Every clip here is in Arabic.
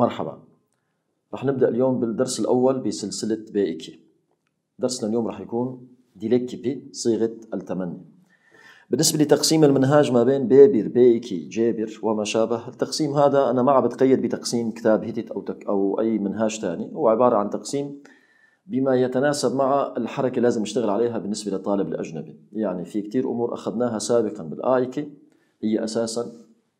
مرحبا رح نبدأ اليوم بالدرس الأول بسلسلة بائكي درسنا اليوم رح يكون ديليكيبي صيغة التمني بالنسبة لتقسيم المنهاج ما بين بابر بيكي جابر وما شابه التقسيم هذا أنا ما عم بتقيد بتقسيم كتاب هيتت أو, تك أو أي منهاج ثاني هو عبارة عن تقسيم بما يتناسب مع الحركة لازم نشتغل عليها بالنسبة للطالب الأجنبي يعني في كتير أمور أخذناها سابقا بالآيكي هي أساسا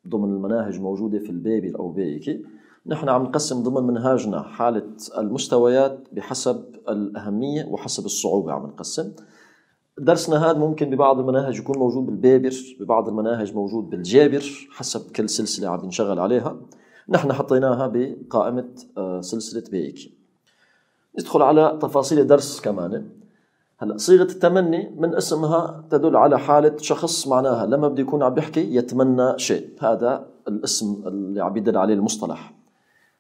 ضمن المناهج موجودة في البيبر أو بيكي نحن عم نقسم ضمن منهاجنا حالة المستويات بحسب الأهمية وحسب الصعوبة عم نقسم درسنا هذا ممكن ببعض المناهج يكون موجود بالبابر ببعض المناهج موجود بالجابر حسب كل سلسلة عم نشغل عليها نحن حطيناها بقائمة آه، سلسلة بيكي ندخل على تفاصيل درس كمان هلا صيغه التمني من اسمها تدل على حاله شخص معناها لما بده يكون عم يحكي يتمنى شيء هذا الاسم اللي عم يدل عليه المصطلح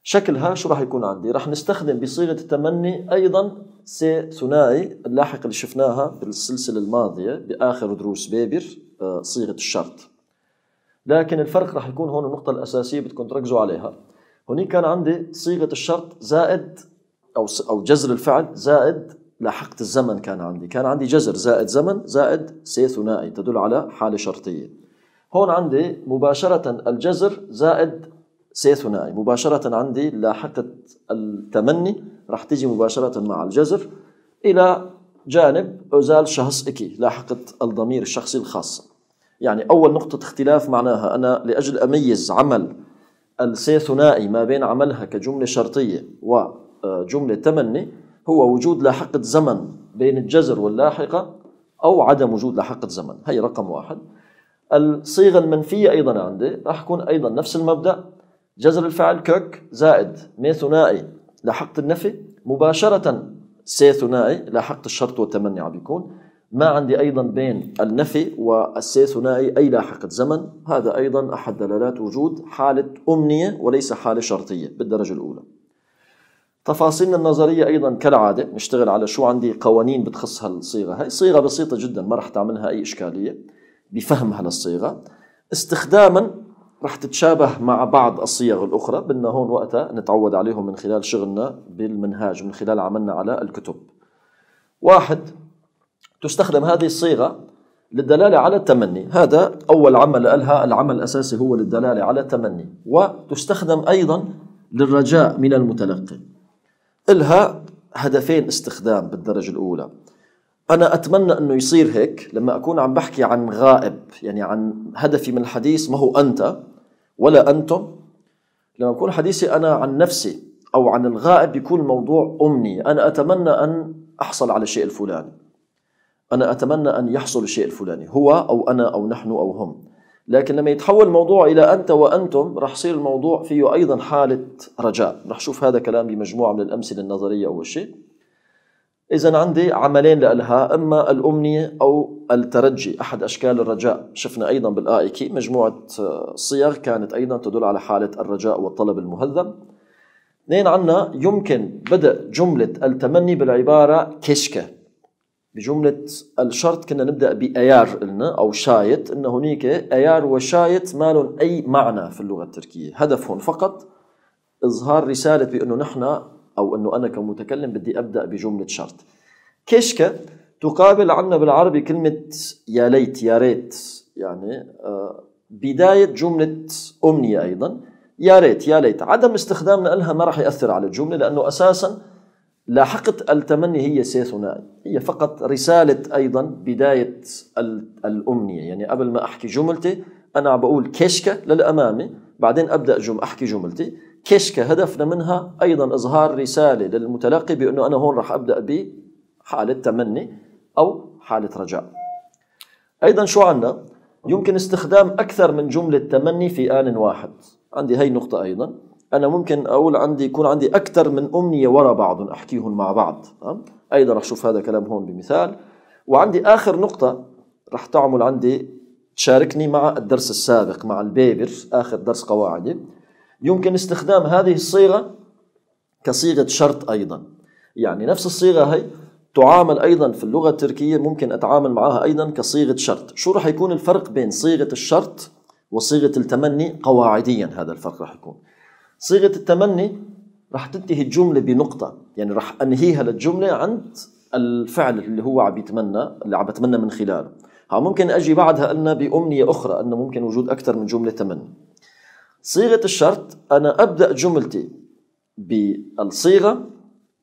شكلها شو راح يكون عندي راح نستخدم بصيغة التمني أيضا سي ثنائي اللاحق اللي شفناها بالسلسلة الماضية بآخر دروس بيبر آه، صيغة الشرط لكن الفرق راح يكون هون النقطة الأساسية بدكم تركزوا عليها هوني كان عندي صيغة الشرط زائد أو أو جزر الفعل زائد لاحقة الزمن كان عندي كان عندي جزر زائد زمن زائد سي ثنائي تدل على حالة شرطية هون عندي مباشرة الجزر زائد سي ثنائي مباشرة عندي لاحقة التمني راح تيجي مباشرة مع الجزر إلى جانب أزال شخص إكي لاحقة الضمير الشخصي الخاصة يعني أول نقطة اختلاف معناها أنا لأجل أميز عمل السي ثنائي ما بين عملها كجملة شرطية وجملة آه، تمني هو وجود لاحقة زمن بين الجزر واللاحقة أو عدم وجود لاحقة زمن هي رقم واحد الصيغة المنفية أيضا عندي راح يكون أيضا نفس المبدأ جذر الفعل كوك زائد مي ثنائي لحقت النفي مباشرة سي ثنائي لحقت الشرط والتمني عم بيكون ما عندي أيضا بين النفي والسي ثنائي أي لاحقة زمن هذا أيضا أحد دلالات وجود حالة أمنية وليس حالة شرطية بالدرجة الأولى تفاصيلنا النظرية أيضا كالعادة نشتغل على شو عندي قوانين بتخص هالصيغة هاي صيغة بسيطة جدا ما راح تعملها أي إشكالية بفهم هالصيغة استخداما رح تتشابه مع بعض الصيغ الأخرى بدنا هون وقتها نتعود عليهم من خلال شغلنا بالمنهاج من خلال عملنا على الكتب واحد تستخدم هذه الصيغة للدلالة على التمني هذا أول عمل لها العمل الأساسي هو للدلالة على التمني وتستخدم أيضا للرجاء من المتلقي إلها هدفين استخدام بالدرجة الأولى أنا أتمنى أنه يصير هيك لما أكون عم بحكي عن غائب يعني عن هدفي من الحديث ما هو أنت ولا أنتم لما يكون حديثي أنا عن نفسي أو عن الغائب يكون الموضوع أمني أنا أتمنى أن أحصل على الشيء الفلاني أنا أتمنى أن يحصل الشيء الفلاني هو أو أنا أو نحن أو هم لكن لما يتحول الموضوع إلى أنت وأنتم رح يصير الموضوع فيه أيضا حالة رجاء رح شوف هذا كلام بمجموعة من الأمثلة النظرية أول شيء إذا عندي عملين لإلها إما الأمنية أو الترجي أحد أشكال الرجاء شفنا أيضا بالآي كي مجموعة آه، صيغ كانت أيضا تدل على حالة الرجاء والطلب المهذب اثنين عنا يمكن بدء جملة التمني بالعبارة كشكة بجملة الشرط كنا نبدأ بأيار لنا أو شايت إن هنيك أيار وشايت ما لهم أي معنى في اللغة التركية هدفهم فقط إظهار رسالة بأنه نحن أو أنه أنا كمتكلم بدي أبدأ بجملة شرط كشك تقابل عنا بالعربي كلمة يا ليت يا ريت يعني آه، بداية جملة أمنية أيضا يا ريت يا ليت عدم استخدامنا لها ما راح يأثر على الجملة لأنه أساسا لاحقة التمني هي سي ثنائي هي فقط رسالة أيضا بداية الأمنية يعني قبل ما أحكي جملتي أنا بقول كشكة للأمامي بعدين أبدأ جم أحكي جملتي كشك هدفنا منها أيضا إظهار رسالة للمتلقي بأنه أنا هون راح أبدأ بحالة تمني أو حالة رجاء أيضا شو عنا؟ يمكن استخدام أكثر من جملة تمني في آن واحد عندي هاي نقطة أيضا أنا ممكن أقول عندي يكون عندي أكثر من أمنية وراء بعض أحكيهم مع بعض أيضا رح شوف هذا كلام هون بمثال وعندي آخر نقطة رح تعمل عندي تشاركني مع الدرس السابق مع البيبر آخر درس قواعدي يمكن استخدام هذه الصيغة كصيغة شرط أيضا يعني نفس الصيغة هي تعامل أيضا في اللغة التركية ممكن أتعامل معها أيضا كصيغة شرط شو راح يكون الفرق بين صيغة الشرط وصيغة التمني قواعديا هذا الفرق راح يكون صيغة التمني راح تنتهي الجملة بنقطة يعني راح أنهيها للجملة عند الفعل اللي هو عم يتمنى اللي عم بتمنى من خلاله ها ممكن أجي بعدها أن بأمنية أخرى أن ممكن وجود أكثر من جملة تمني صيغة الشرط أنا أبدأ جملتي بالصيغة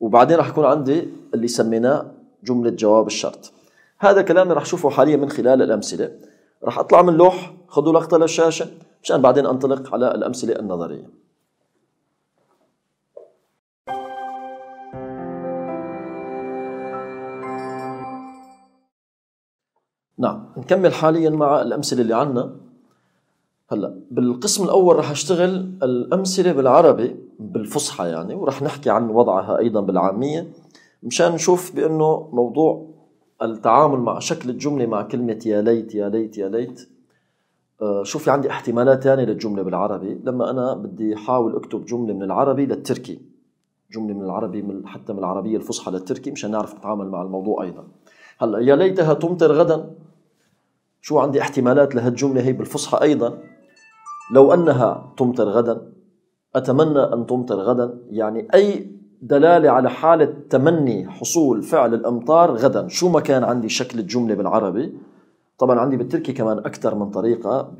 وبعدين راح يكون عندي اللي سميناه جملة جواب الشرط هذا كلامي راح أشوفه حاليا من خلال الأمثلة راح أطلع من لوح خذوا لقطة للشاشة مشان بعدين أنطلق على الأمثلة النظرية نعم نكمل حاليا مع الأمثلة اللي عندنا هلا بالقسم الاول رح اشتغل الامثله بالعربي بالفصحى يعني ورح نحكي عن وضعها ايضا بالعاميه مشان نشوف بانه موضوع التعامل مع شكل الجمله مع كلمه يا ليت يا ليت يا ليت آه، شوف في عندي احتمالات ثانيه للجمله بالعربي لما انا بدي احاول اكتب جمله من العربي للتركي جمله من العربي من حتى من العربيه الفصحى للتركي مشان نعرف نتعامل مع الموضوع ايضا هلا يا ليتها تمطر غدا شو عندي احتمالات لهالجمله هي بالفصحى ايضا لو أنها تمطر غدا أتمنى أن تمطر غدا يعني أي دلالة على حالة تمني حصول فعل الأمطار غدا شو ما كان عندي شكل الجملة بالعربي طبعا عندي بالتركي كمان اكثر من طريقه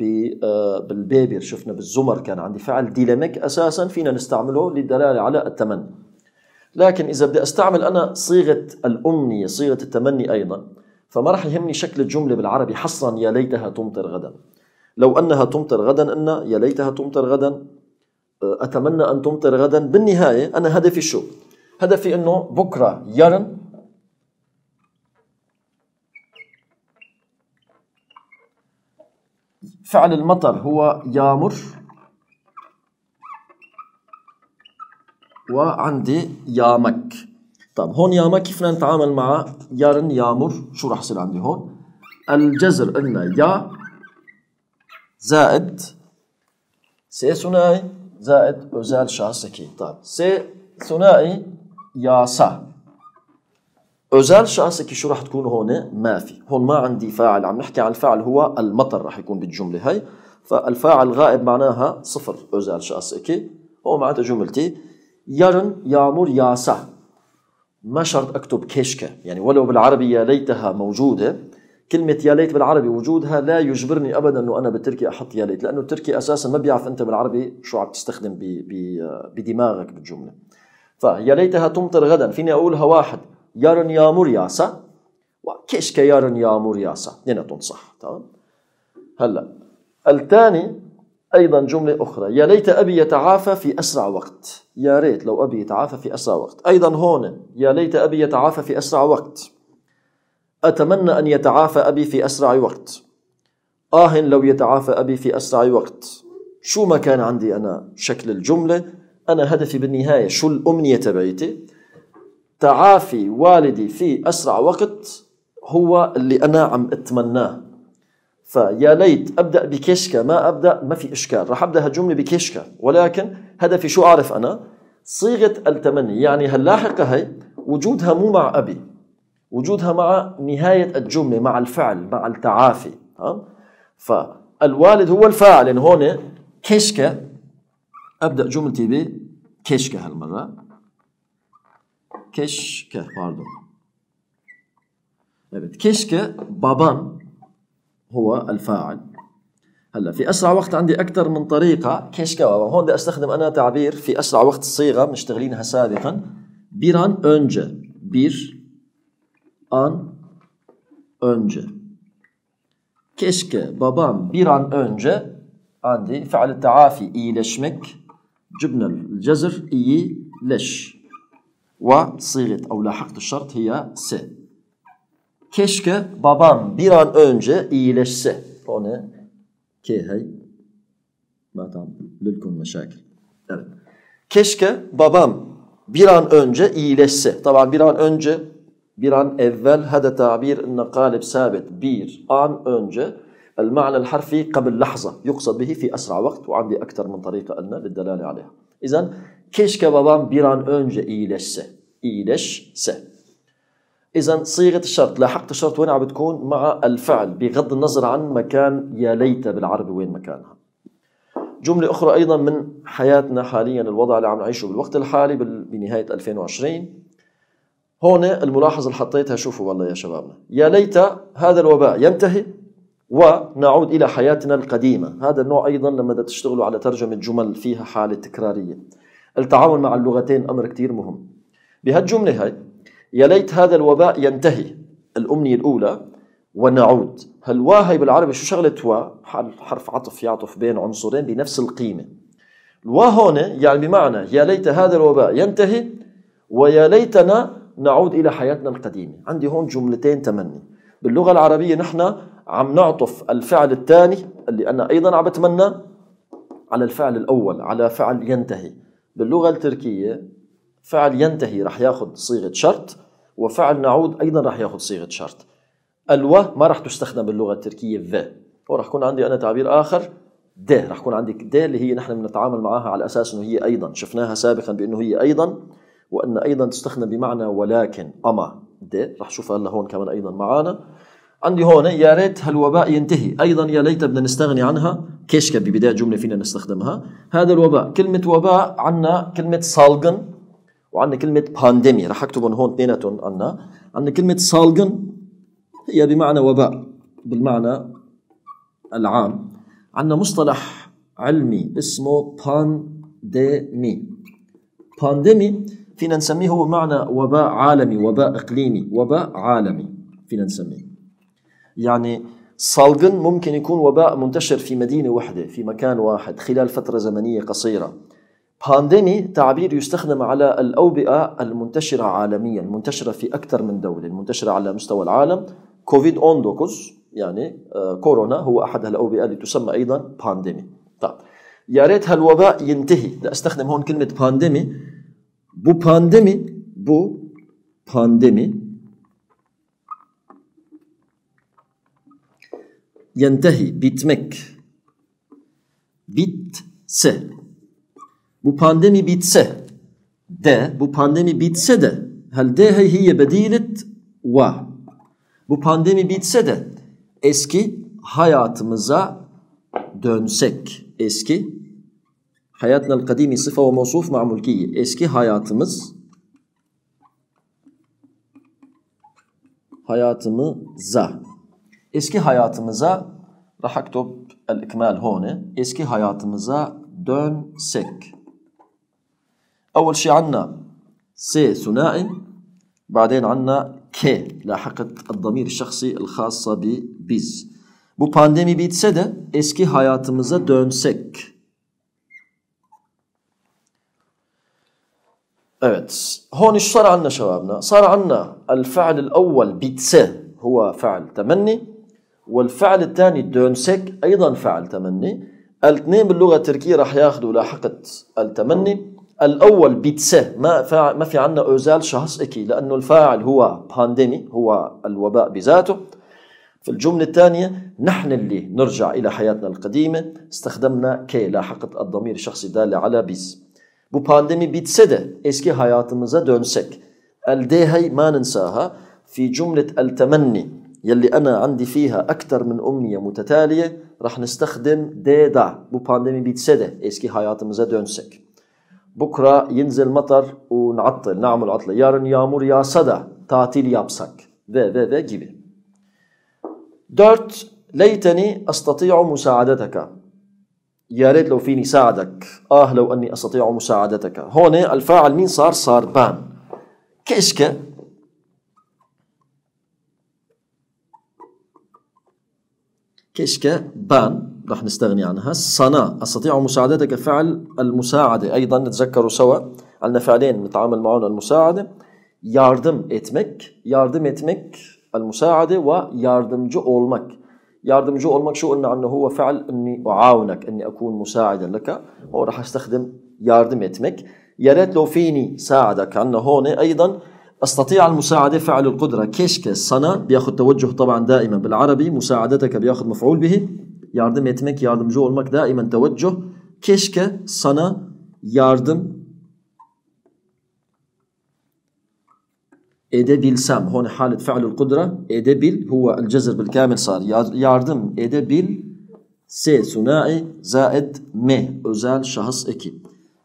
آه، بالبيبر شفنا بالزمر كان عندي فعل ديلمك اساسا فينا نستعمله للدلاله على التمني لكن اذا بدي استعمل انا صيغه الامنيه صيغه التمني ايضا فما راح يهمني شكل الجمله بالعربي حصرا يا ليتها تمطر غدا لو أنها تمطر غدا أن يا ليتها تمطر غدا آه، أتمنى أن تمطر غدا بالنهاية أنا هدفي شو هدفي أنه بكرة يرن فعل المطر هو يامر وعندي يامك طب هون يامك كيف بدنا نتعامل مع يارن يامر شو راح يصير عندي هون الجزر قلنا يا زائد سي ثنائي زائد özel شاسكي طيب سي ثنائي ياسا أزال شاسكي شو راح تكون هون ما في هون ما عندي فاعل عم نحكي عن الفاعل هو المطر راح يكون بالجملة هاي فالفاعل غائب معناها صفر أزال شاسكي هو معناتها جملتي يرن يامر ياسا ما شرط أكتب كشكة يعني ولو بالعربية ليتها موجودة كلمة يا ليت بالعربي وجودها لا يجبرني ابدا انه انا بالتركي احط يا ليت لانه التركي اساسا ما بيعرف انت بالعربي شو عم تستخدم بدماغك بالجملة فيا ليتها تمطر غدا فيني اقولها واحد يارن يامور ياسا وكيشكا كيارن يامور ياسا اثنيناتهم تنصح تمام هلا الثاني ايضا جمله اخرى يا ليت ابي يتعافى في اسرع وقت يا ريت لو ابي يتعافى في اسرع وقت ايضا هون يا ليت ابي يتعافى في اسرع وقت أتمنى أن يتعافى أبي في أسرع وقت آه لو يتعافى أبي في أسرع وقت شو ما كان عندي أنا شكل الجملة أنا هدفي بالنهاية شو الأمنية تبعيتي تعافي والدي في أسرع وقت هو اللي أنا عم أتمناه فيا ليت أبدأ بكشكا ما أبدأ ما في إشكال راح أبدأ هالجملة بكشكا ولكن هدفي شو أعرف أنا صيغة التمني يعني هاللاحقة هي وجودها مو مع أبي وجودها مع نهاية الجملة مع الفعل مع التعافي تمام فالوالد هو الفاعل يعني هون كشكا أبدأ جملتي ب كشكا هالمرة كشكا باردون Evet طيب، كشكا بابان هو الفاعل هلا في اسرع وقت عندي اكثر من طريقه كشكا هون بدي استخدم انا تعبير في اسرع وقت الصيغه مشتغلينها سابقا بيران اونجا بير an önce. Keşke babam bir an önce andi değil feal taafi iyileşmek cümlel cezir iyileş ve siget o lahaktu şart hiya se. Keşke babam bir an önce iyileşse. O ne? Ki hey. Matam lilkun meşakil. Evet. Keşke babam bir an önce iyileşse. Tamam bir an önce bir an evvel hada tabir inne galib sabit bir an önce المعنى الحرفي قبل لحظة يقصد به في أسرع وقت وعندي أكثر من طريقة أن للدلالة عليها إذا keşke babam bir an önce iyileşse iyileşse إذا صيغة الشرط لاحقت الشرط وين عم بتكون مع الفعل بغض النظر عن مكان يا ليت بالعربي وين مكانها جملة أخرى أيضا من حياتنا حاليا الوضع اللي عم نعيشه بالوقت الحالي بنهاية 2020 هون الملاحظة اللي حطيتها شوفوا والله يا شبابنا يا ليت هذا الوباء ينتهي ونعود إلى حياتنا القديمة هذا النوع أيضا لما تشتغلوا على ترجمة جمل فيها حالة تكرارية التعامل مع اللغتين أمر كتير مهم بهالجملة هاي يا ليت هذا الوباء ينتهي الأمنية الأولى ونعود هالوا هاي بالعربي شو شغلة وا حرف عطف يعطف بين عنصرين بنفس القيمة الوا هون يعني بمعنى يا ليت هذا الوباء ينتهي ويا ليتنا نعود إلى حياتنا القديمة عندي هون جملتين تمني باللغة العربية نحن عم نعطف الفعل الثاني اللي أنا أيضا عم بتمنى على الفعل الأول على فعل ينتهي باللغة التركية فعل ينتهي رح ياخذ صيغة شرط وفعل نعود أيضا رح ياخذ صيغة شرط الو ما رح تستخدم باللغة التركية ذا ورح يكون عندي أنا تعبير آخر د رح يكون عندك د اللي هي نحن بنتعامل معها على أساس أنه هي أيضا شفناها سابقا بأنه هي أيضا وأن أيضا تستخدم بمعنى ولكن أما دي راح نشوفها هلا هون كمان أيضا معانا عندي هون يا ريت هالوباء ينتهي ايضا يا ليت بدنا نستغني عنها كيشكا ببدايه جمله فينا نستخدمها هذا الوباء كلمه وباء عندنا كلمه صالجن وعندنا كلمه بانديمي رح اكتبهم هون اثنيناتهم عندنا عندنا كلمه صالجن هي بمعنى وباء بالمعنى العام عندنا مصطلح علمي اسمه بانديمي بانديمي فينا نسميه هو معنى وباء عالمي وباء إقليمي وباء عالمي فينا نسميه يعني صالغن ممكن يكون وباء منتشر في مدينة واحدة في مكان واحد خلال فترة زمنية قصيرة بانديمي تعبير يستخدم على الأوبئة المنتشرة عالميا المنتشرة في أكثر من دولة المنتشرة على مستوى العالم كوفيد أوندوكوز يعني آه، كورونا هو أحد الأوبئة اللي تسمى أيضا بانديمي طيب يا ريت هالوباء ينتهي بدي استخدم هون كلمة بانديمي Bu pandemi, bu pandemi yentehi, bitmek. Bitse. Bu pandemi bitse de, bu pandemi bitse de hel dehe hiye bedilet ve. Bu pandemi bitse de eski hayatımıza dönsek. Eski Hayatnel kadimi sıfa ve mevsuf ma Eski hayatımız hayatımıza. Eski hayatımıza rahaktop el ikmal hone. Eski hayatımıza dönsek. Evvel şey anna se sunain. Ba'den anna K. lahakat ad-damir şahsi el khassa bi biz. Bu pandemi bitse de eski hayatımıza dönsek Evet. هون ايش صار عندنا شبابنا؟ صار عندنا الفعل الأول بيتس هو فعل تمني والفعل الثاني دونسك أيضا فعل تمني الاثنين باللغة التركية راح ياخذوا لاحقة التمني الأول بيتس ما ما في عندنا أوزال شخص إكي لأنه الفاعل هو بانديمي هو الوباء بذاته في الجملة الثانية نحن اللي نرجع إلى حياتنا القديمة استخدمنا كي لاحقة الضمير الشخصي دالة على بيز Bu pandemi bitse de eski hayatımıza dönsek. El dehay ma nensaha fi cümlet el temenni yelli ana andi fiha aktar min umniye mutetaliye rah nestahdim deda. Bu pandemi bitse de eski hayatımıza dönsek. Bukra yinzel matar u na'attil, na'mul atla. Yarın yağmur yağsa da tatil yapsak ve ve ve gibi. 4. Leyteni astati'u musaadeteka. يا ريت لو فيني ساعدك آه لو أني أستطيع مساعدتك هون الفاعل مين صار صار بان كشك كشك بان رح نستغني عنها صنا أستطيع مساعدتك فعل المساعدة أيضا نتذكروا سوا عندنا فعلين نتعامل معهم المساعدة ياردم اتمك ياردم اتمك المساعدة وyardımcı اولمك ياردمجو اقول شو قلنا عنه هو فعل اني اعاونك اني اكون مساعدا لك هو راح استخدم ياردم اتمك يا ريت لو فيني ساعدك عندنا هون ايضا استطيع المساعده فعل القدره كيشك سنة بياخذ توجه طبعا دائما بالعربي مساعدتك بياخذ مفعول به ياردم اتمك ياردم جو دائما توجه كيشك سنة ياردم edebilsem. Hone halet fe'lul kudra edebil huve el cezir bil kamil sar. Yardım edebil se sunai zaed me özel şahıs ekip.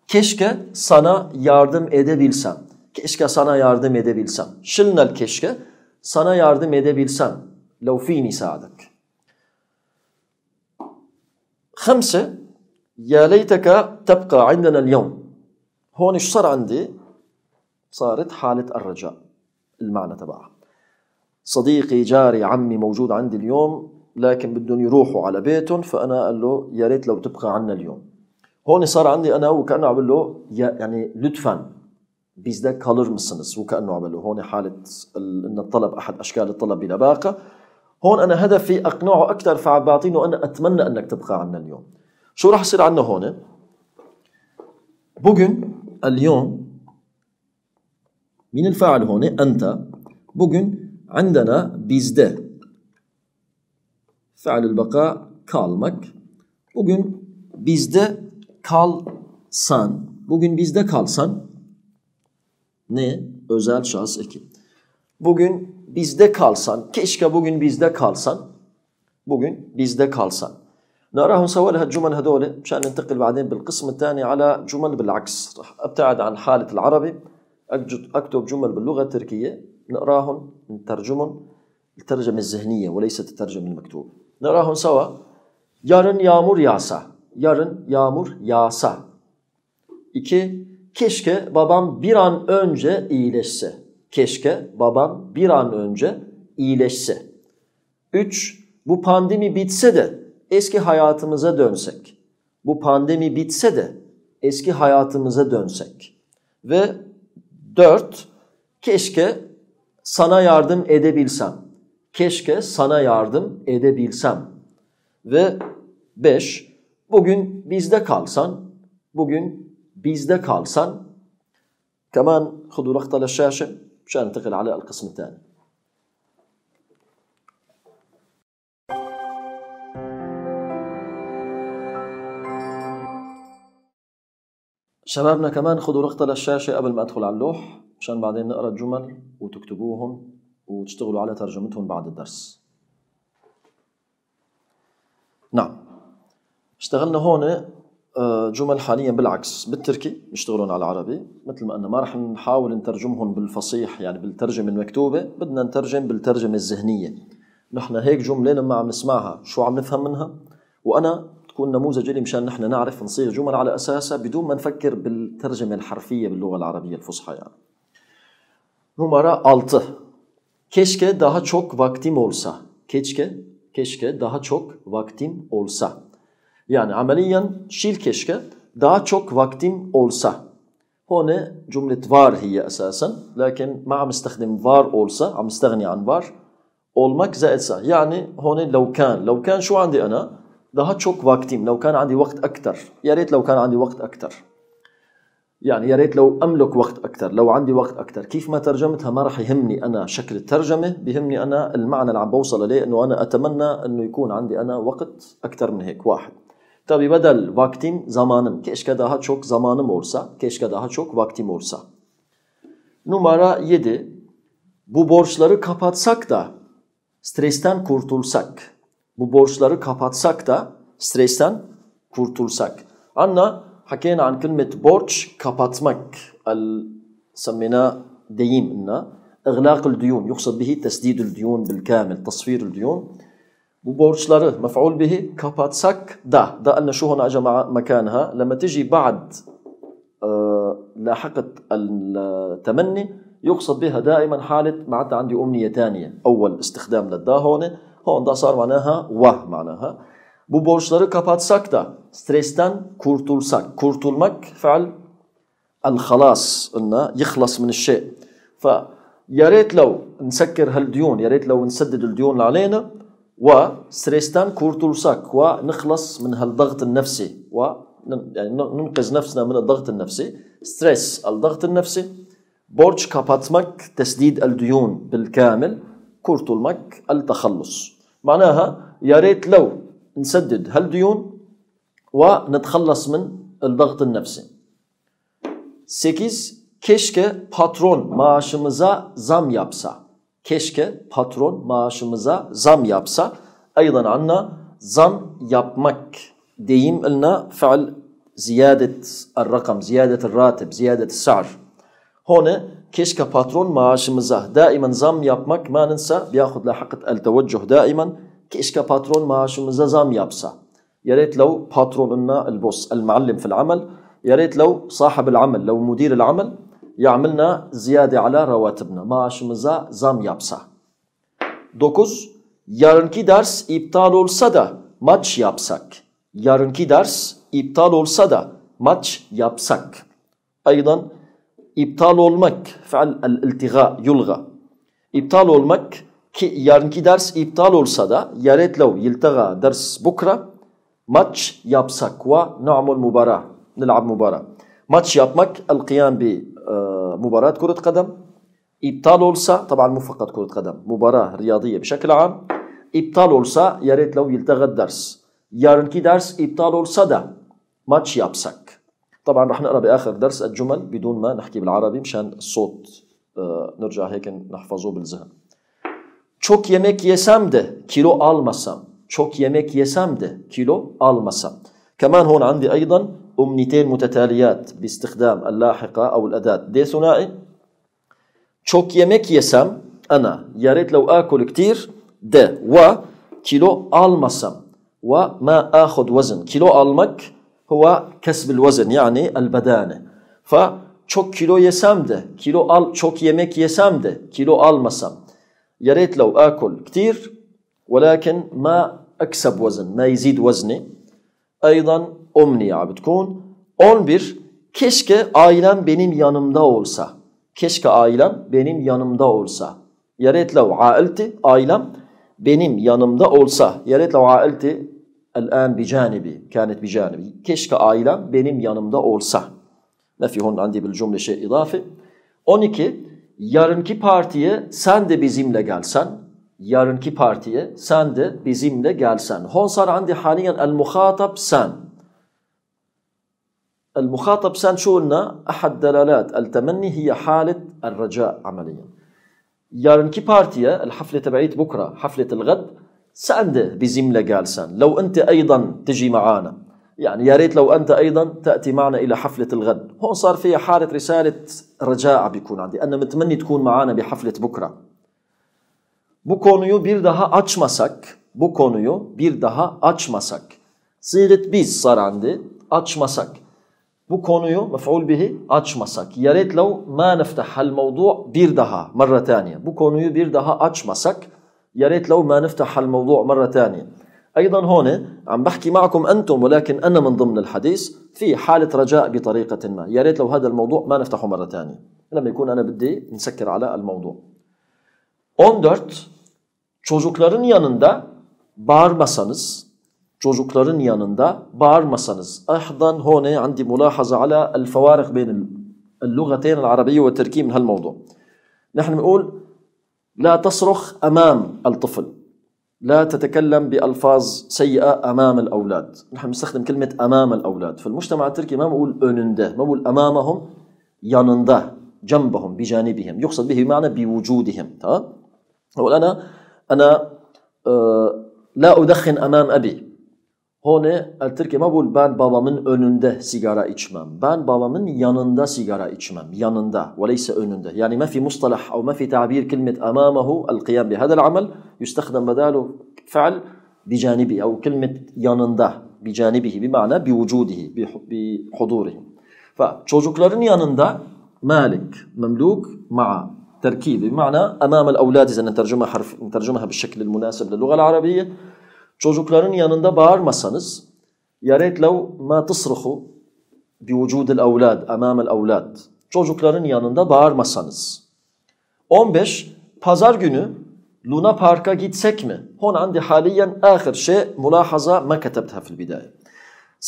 Keşke sana yardım edebilsem. Keşke sana yardım edebilsem. Şılnel keşke sana yardım edebilsem. Lev fini saadak. خمسة يا ليتك تبقى عندنا اليوم هون ايش صار عندي صارت حالة الرجاء المعنى تبعها صديقي جاري عمي موجود عندي اليوم لكن بدهم يروحوا على بيتهم فانا قال له يا ريت لو تبقى عنا اليوم هون صار عندي انا وكانه عم له يعني لطفا بيزداد كالر مسنس وكانه عم له هون حاله ان الطلب احد اشكال الطلب بلباقه هون انا هدفي اقنعه اكثر فعم بعطينه انا اتمنى انك تبقى عنا اليوم شو راح يصير عنا هون بوغن اليوم Minil faal hone Anta Bugün andana bizde. Fealül baka kalmak. Bugün bizde kalsan. Bugün bizde kalsan. Ne? Özel şahıs eki. Bugün bizde kalsan. Keşke bugün bizde kalsan. Bugün bizde kalsan. نراهم سوا لها الجمل هذول مشان ننتقل بعدين بالقسم الثاني على جمل بالعكس راح ابتعد عن حالة العربي أجد أكتب جمل باللغة التركية نقراهم نترجمهم الترجمة الذهنية وليست الترجمة المكتوبة نقراهم سوا yarın yağmur yağsa yarın yağmur yağsa 2 keşke babam bir an önce iyileşse keşke babam bir an önce iyileşse 3 bu pandemi bitse de eski hayatımıza dönsek bu pandemi bitse de eski hayatımıza dönsek ve 4. Keşke sana yardım edebilsem. Keşke sana yardım edebilsem. Ve 5. Bugün bizde kalsan, bugün bizde kalsan. Keman hudurakta leşâşe, şânetekil ala al kısmı tâni. شبابنا كمان خذوا لقطة للشاشة قبل ما أدخل على اللوح مشان بعدين نقرأ الجمل وتكتبوهم وتشتغلوا على ترجمتهم بعد الدرس نعم اشتغلنا هون آه، جمل حاليا بالعكس بالتركي بيشتغلون على العربي مثل ما قلنا ما رح نحاول نترجمهم بالفصيح يعني بالترجمة المكتوبة بدنا نترجم بالترجمة الذهنية نحن هيك جملة لما عم نسمعها شو عم نفهم منها وأنا تكون نموذج لي مشان نحن نعرف نصيغ جمل على اساسها بدون ما نفكر بالترجمه الحرفيه باللغه العربيه الفصحى يعني. نمرة 6. Keşke daha çok vaktim olsa. Keşke keşke daha çok vaktim olsa. Yani ameliyen şil keşke daha çok vaktim olsa. هنا جملة var هي أساسا لكن مع مستخدم var olsa عم استغني عن var olmak زائد سا يعني هون لو كان لو كان شو عندي أنا daha هاتشوك vaktim لو كان عندي وقت أكثر يا ريت لو كان عندي وقت أكثر يعني يا ريت لو أملك وقت أكثر لو عندي وقت أكثر كيف ما ترجمتها ما راح يهمني أنا شكل الترجمة بيهمني أنا المعنى اللي عم بوصل إليه أنه أنا أتمنى أنه يكون عندي أنا وقت أكثر من هيك واحد Tabi bedel vaktim zamanım. Keşke daha çok zamanım olsa. Keşke daha çok vaktim olsa. نمرة 7. Bu borçları kapatsak da stresten kurtulsak. bu borçları kapatsak da stresten kurtulsak. Anna حكينا عن كلمة kapatmak al سميناه ديم inna إغلاق الديون يقصد به تسديد الديون بالكامل تصفير الديون وبورشلاره مفعول به كاباتسك دا دا قلنا شو هنا اجى مكانها لما تجي بعد لاحقة التمني يقصد بها دائما حالة معناتها عندي أمنية ثانية أول استخدام للدا هون Honda sar معناها وه معناها bu borçları kapatsak da stresten kurtulsak kurtulmak فعل الخلاص انه يخلص من الشيء ف يا ريت لو نسكر هالديون يا ريت لو نسدد الديون اللي علينا وستريستان كورتولساك ونخلص من هالضغط النفسي و يعني ننقذ نفسنا من الضغط النفسي ستريس الضغط النفسي borç kapatmak تسديد الديون بالكامل kurtulmak التخلص معناها يا ريت لو نسدد هالديون ونتخلص من الضغط النفسي 8 keşke patron maaşımıza zam yapsa. Keşke patron maaşımıza zam yapsa. أيضا عنا زام يابمك ديم قلنا فعل زيادة الرقم زيادة الراتب زيادة السعر هنا كيشكا باترون patron مزاه دائما زام yapmak ما ننسى بياخد لاحقة التوجه دائما كيشكا باترون مزاه زام يابسا يا ريت لو باترون النا البوس المعلم في العمل يا ريت لو صاحب العمل لو مدير العمل يعملنا زيادة على رواتبنا مزاه زام يابسا دوكوز yarınki ders iptal olsa da maç yapsak. Yarınki ders iptal olsa da maç yapsak. Aydan iptal olmak faal el iltiga yulga iptal olmak ki yarınki ders iptal olsa da yaret yiltaga ders bukra maç yapsak ve na'mul mubara nil'ab mubara maç yapmak el kıyam bi مباراة كرة قدم ابطال اولسا طبعا مو فقط كرة قدم مباراة رياضية بشكل عام ابطال اولسا يا ريت لو يلتغى ders. يارنكي درس ابطال اولسا ده ماتش يابسك طبعا رح نقرا باخر درس الجمل بدون ما نحكي بالعربي مشان الصوت آه، نرجع هيك نحفظه بالذهن Çok yemek yesem de kilo almasam. Çok yemek yesem de kilo almasam. كمان هون عندي ايضا امنيتين متتاليات باستخدام اللاحقه او الاداه دي ثنائي Çok yemek yesem انا يا ريت لو اكل كثير ده و كيلو almasam وما اخذ وزن كيلو almak huve kesbil vezin yani el bedane. Fa çok kilo yesem de, kilo al çok yemek yesem de, kilo almasam. Ya reyt lev akul ktir velakin ma aksab vezin, ma yizid vezni. Aydan omniya bitkun. 11. Keşke ailem benim yanımda olsa. Keşke ailem benim yanımda olsa. Ya reyt lev ailti, ailem benim yanımda olsa. Ya reyt lev ailti الآن بجانبي كانت بجانبي keşke ailem benim yanımda olsa nefihun andi bil cümle şey idafi 12 yarınki partiye sen de bizimle gelsen yarınki partiye sen de bizimle gelsen hon sar andi haniyen el muhatab sen المخاطب سان شو قلنا احد دلالات التمني هي حاله الرجاء عمليا يارنكي بارتيا الحفله تبعيت بكره حفله الغد سأنده بزم لجالسان لو أنت أيضا تجي معانا يعني يا ريت لو أنت أيضا تأتي معنا إلى حفلة الغد هون صار فيها حالة رسالة رجاء بيكون عندي أنا متمني تكون معانا بحفلة بكرة Bu konuyu bir daha açmasak, bu konuyu bir daha açmasak. Siret biz sarandı, açmasak. Bu konuyu mef'ul bihi açmasak. Yaret lev ma neftahal mevdu bir daha, marra taniye. Bu konuyu bir daha açmasak. يا ريت لو ما نفتح هالموضوع مرة ثانية أيضا هون عم بحكي معكم أنتم ولكن أنا من ضمن الحديث في حالة رجاء بطريقة ما يا ريت لو هذا الموضوع ما نفتحه مرة ثانية لما يكون أنا بدي نسكر على الموضوع 14 çocukların yanında bağırmasanız çocukların yanında bağırmasanız أيضا هون عندي ملاحظة على الفوارق بين اللغتين العربية والتركية من هالموضوع نحن بنقول لا تصرخ أمام الطفل لا تتكلم بألفاظ سيئة أمام الأولاد نحن نستخدم كلمة أمام الأولاد في المجتمع التركي ما بقول önünde ما بقول أمامهم يننده جنبهم بجانبهم يقصد به معنى بوجودهم تمام؟ أقول أنا أنا آه، لا أدخن أمام أبي Hone ertirkeme bul ben babamın önünde sigara içmem. Ben babamın yanında sigara içmem. Yanında. Veleyse önünde. Yani ma fi mustalah او ma fi tabir kelimet amamahu el kıyam bi hadal amel yüstehdem bedalu fe'al بجانبه أو كلمة yanında بجانبه بمعنى بوجوده بحضوره فçocukların yanında مالك مملوك مع تركيبي بمعنى أمام الأولاد إذا نترجمها حرف نترجمها بالشكل المناسب للغة العربية Çocukların yanında bağırmasanız yaret lev ma tısrıhu bi vücudil evlad, amamel evlad. Çocukların yanında bağırmasanız. 15. Pazar günü Luna Park'a gitsek mi? Hon andi haliyen ahir şey mulahaza ma katabtaha fil bidaye.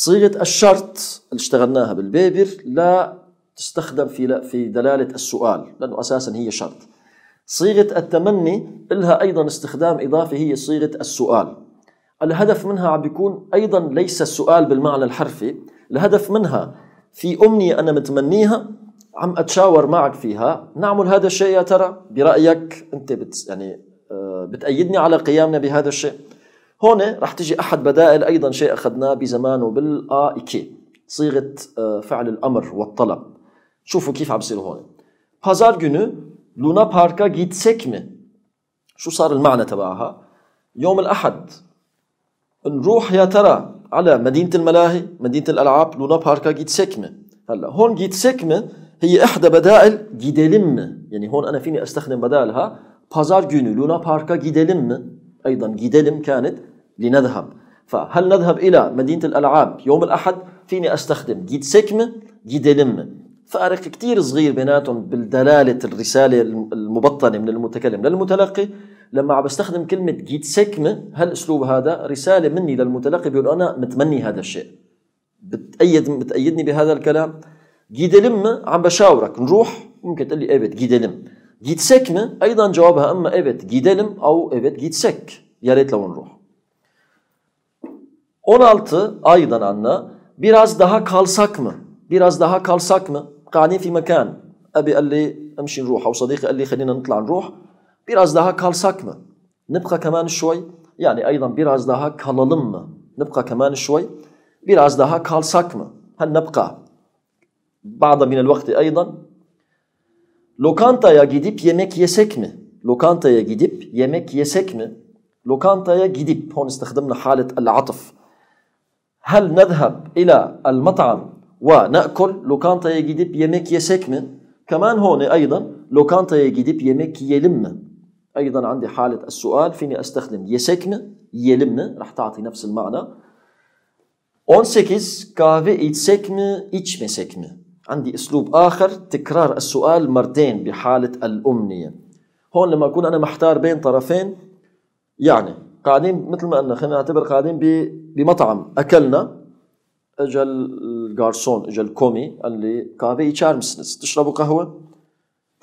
صيغة الشرط iştegannaha bil بالبيبر la تستخدم في في دلالة السؤال لأنه أساسا هي شرط صيغة التمني لها أيضا استخدام إضافي هي صيغة السؤال الهدف منها عم بيكون أيضا ليس السؤال بالمعنى الحرفي الهدف منها في أمنية أنا متمنيها عم أتشاور معك فيها نعمل هذا الشيء يا ترى برأيك أنت بت يعني آه، بتأيدني على قيامنا بهذا الشيء هون رح تجي أحد بدائل أيضا شيء أخذناه بزمانه بالآيكي صيغة آه، فعل الأمر والطلب شوفوا كيف عم بصير هون بازار günü لونا باركا جيت mi? شو صار المعنى تبعها؟ يوم الاحد نروح يا ترى على مدينة الملاهي مدينة الألعاب لونا باركا جيت سكمة هلا هون جيت سكمة هي إحدى بدائل جيدلم يعني هون أنا فيني أستخدم بدالها بازار جونو لونا باركا جيدلم أيضا جيدلم كانت لنذهب فهل نذهب إلى مدينة الألعاب يوم الأحد فيني أستخدم جيت سكمة جيدلم فارق كتير صغير بيناتهم بالدلالة الرسالة المبطنة من المتكلم للمتلقي لما عم بستخدم كلمه جيت سكمه هالاسلوب هذا رساله مني للمتلقي بيقول انا متمني هذا الشيء بتأيد بتأيدني بهذا الكلام جيت لم عم بشاورك نروح ممكن تقول لي ايبت جيت لم جيت سكمه ايضا جوابها اما ايبت جيت لم او ايبت جيت سك يا ريت لو نروح 16 ايضا عنا biraz daha kalsak mı biraz daha kalsak mı قاعدين في مكان ابي قال لي امشي نروح او صديقي قال لي خلينا نطلع نروح Biraz daha kalsak mı? Nıbka kemen şoy. Yani aydan biraz daha kalalım mı? Nıbka kemen şoy. Biraz daha kalsak mı? Hen nıbka. Ba'da minel vakti aydan. Lokantaya gidip yemek yesek mi? Lokantaya gidip yemek yesek mi? Lokantaya gidip. Hon istihdimle halet el-atıf. Hel nedheb ila el-mat'am ve ne'kol lokantaya gidip yemek yesek mi? Kemen hone aydan lokantaya gidip yemek yiyelim mi? أيضا عندي حالة السؤال فيني أستخدم يسكن يلمن راح تعطي نفس المعنى 18 كافي يتسكن mi مسكن عندي أسلوب آخر تكرار السؤال مرتين بحالة الأمنية هون لما أكون أنا محتار بين طرفين يعني قاعدين مثل ما قلنا خلينا نعتبر قاعدين بمطعم أكلنا اجى الجارسون اجى الكومي قال لي كافي تشارمسنس تشربوا قهوة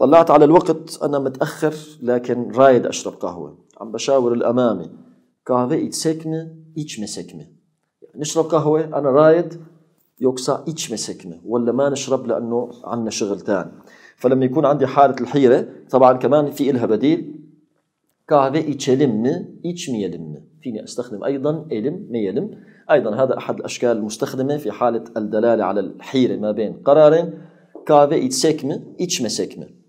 طلعت على الوقت أنا متأخر لكن رايد أشرب قهوة عم بشاور الأمامي قهوة يتسكمة يتشمة مسكنه نشرب قهوة أنا رايد يوكسا يتشمة مسكنه ولا ما نشرب لأنه عندنا شغل تاني فلما يكون عندي حالة الحيرة طبعا كمان في إلها بديل قهوة يتشلمة يتشمية لمة فيني أستخدم أيضا إلم ميلم أيضا هذا أحد الأشكال المستخدمة في حالة الدلالة على الحيرة ما بين قرارين قهوة يتسكمة يتشمة سكمة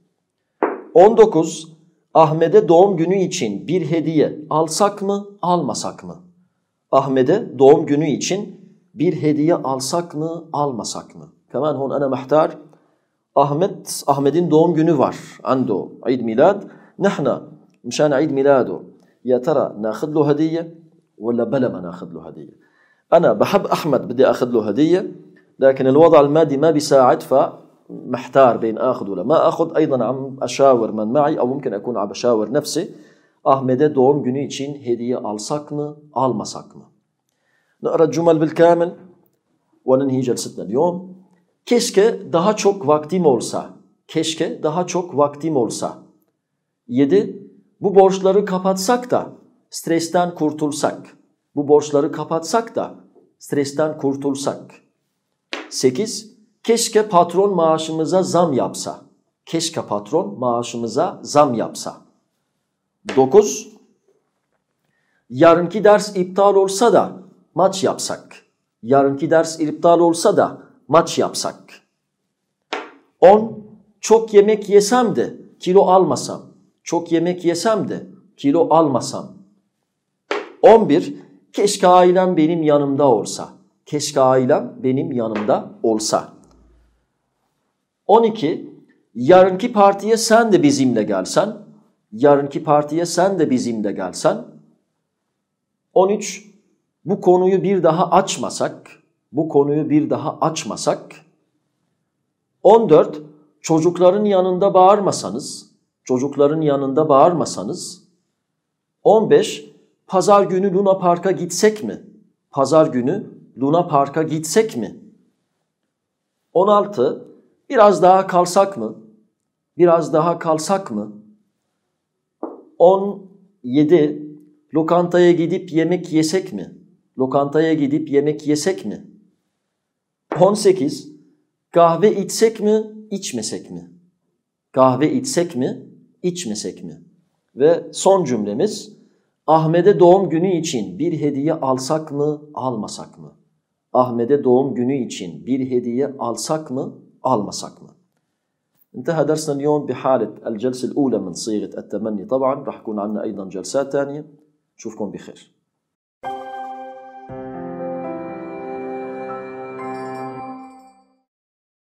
19. Ahmet'e doğum günü için bir hediye alsak mı almasak mı? Ahmet'e doğum günü için bir hediye alsak mı almasak mı? Kemen hon ana mehtar. Ahmet, Ahmet'in doğum günü var. Ando, id milad. Nehna, mşan id miladu. Ya tara, nakhid hediye. Vela bela ma nakhid lu hediye. أنا بحب أحمد بدي أخذ له هدية لكن الوضع المادي ما بيساعد ف محتار بين اخذ ولا ما اخذ ايضا عم اشاور من معي او ممكن اكون عم بشاور نفسي Ahmet'e doğum günü için hediye alsak mı, almasak mı? Nara cumal bil kamil ve nenhi celsitna liyom. Keşke daha çok vaktim olsa. Keşke daha çok vaktim olsa. 7. Bu borçları kapatsak da stresten kurtulsak. Bu borçları kapatsak da stresten kurtulsak. 8. Keşke patron maaşımıza zam yapsa. Keşke patron maaşımıza zam yapsa. 9. Yarınki ders iptal olsa da maç yapsak. Yarınki ders iptal olsa da maç yapsak. 10. Çok yemek yesem de kilo almasam. Çok yemek yesem de kilo almasam. 11. Keşke ailem benim yanımda olsa. Keşke ailem benim yanımda olsa. 12. Yarınki partiye sen de bizimle gelsen. Yarınki partiye sen de bizimle gelsen. 13. Bu konuyu bir daha açmasak. Bu konuyu bir daha açmasak. 14. Çocukların yanında bağırmasanız. Çocukların yanında bağırmasanız. 15. Pazar günü Luna Park'a gitsek mi? Pazar günü Luna Park'a gitsek mi? 16. Biraz daha kalsak mı? Biraz daha kalsak mı? 17 lokantaya gidip yemek yesek mi? Lokantaya gidip yemek yesek mi? 18 kahve içsek mi, içmesek mi? Kahve içsek mi, içmesek mi? Ve son cümlemiz Ahmet'e doğum günü için bir hediye alsak mı, almasak mı? Ahmet'e doğum günü için bir hediye alsak mı, almasak mı? انتهى درسنا اليوم بحالة الجلسة الأولى من صيغة التمني طبعا رح يكون عنا أيضا جلسات تانية نشوفكم بخير